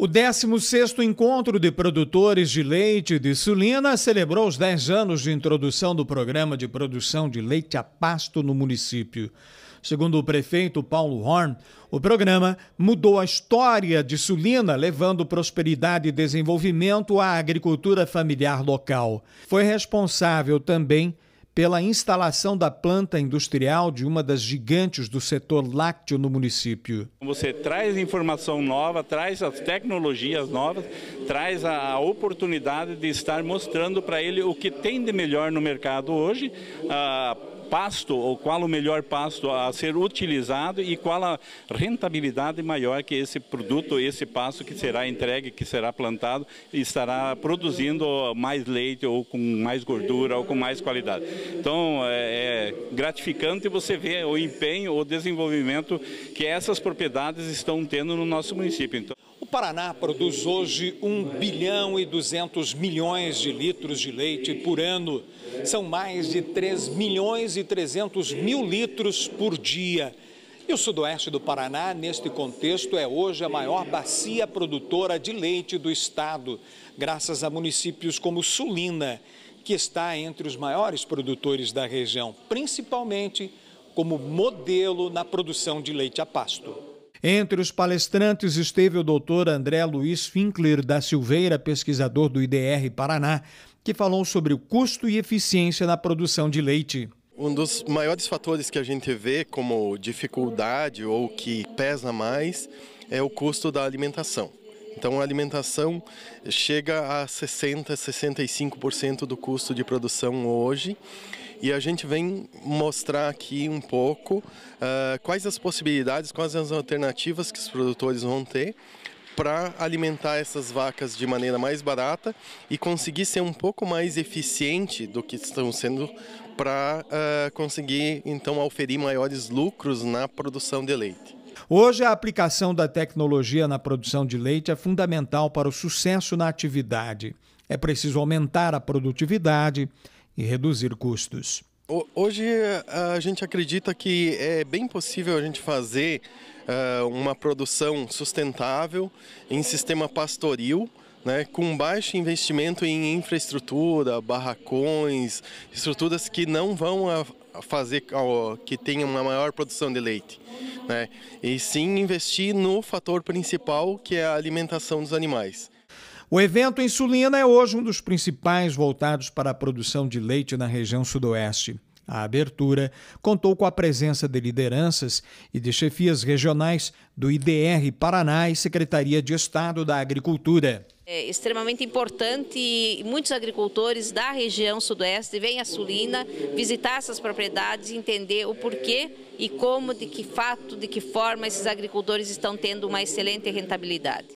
O 16º Encontro de Produtores de Leite de Sulina celebrou os 10 anos de introdução do programa de produção de leite a pasto no município. Segundo o prefeito Paulo Horn, o programa mudou a história de Sulina, levando prosperidade e desenvolvimento à agricultura familiar local. Foi responsável também pela instalação da planta industrial de uma das gigantes do setor lácteo no município. Você traz informação nova, traz as tecnologias novas, traz a oportunidade de estar mostrando para ele o que tem de melhor no mercado hoje. A ah, pasto ou qual o melhor pasto a ser utilizado e qual a rentabilidade maior que esse produto, esse pasto que será entregue, que será plantado estará produzindo mais leite ou com mais gordura ou com mais qualidade. Então é, é, gratificante você ver o empenho, o desenvolvimento que essas propriedades estão tendo no nosso município. Então, Paraná produz hoje 1 bilhão e 200 milhões de litros de leite por ano. São mais de 3 milhões e 300 mil litros por dia. E o sudoeste do Paraná, neste contexto, é hoje a maior bacia produtora de leite do estado, graças a municípios como Sulina, que está entre os maiores produtores da região, principalmente como modelo na produção de leite a pasto. Entre os palestrantes esteve o doutor André Luiz Finkler da Silveira, pesquisador do IDR Paraná, que falou sobre o custo e eficiência na produção de leite. Um dos maiores fatores que a gente vê como dificuldade ou que pesa mais é o custo da alimentação. Então a alimentação chega a 60%, 65% do custo de produção hoje. E a gente vem mostrar aqui um pouco uh, quais as possibilidades, quais as alternativas que os produtores vão ter para alimentar essas vacas de maneira mais barata e conseguir ser um pouco mais eficiente do que estão sendo para uh, ah, conseguir então oferir maiores lucros na produção de leite. Hoje, a aplicação da tecnologia na produção de leite é fundamental para o sucesso na atividade. É preciso aumentar a produtividade e reduzir custos. Hoje a gente acredita que é bem possível a gente fazer ah, uma produção sustentável em sistema pastoril, né, com baixo investimento em infraestrutura, barracões, estruturas que não vão fazer que tenha uma maior produção de leite, né? E sim investir no fator principal, que é a alimentação dos animais. O evento Insulina é hoje um dos principais voltados para a produção de leite na região sudoeste. A abertura contou com a presença de lideranças e de chefias regionais do IDR Paraná e Secretaria de Estado da Agricultura. É extremamente importante e muitos agricultores da região sudoeste vêm a Sulina visitar essas propriedades e entender o porquê e como, de que fato, de que forma esses agricultores estão tendo uma excelente rentabilidade.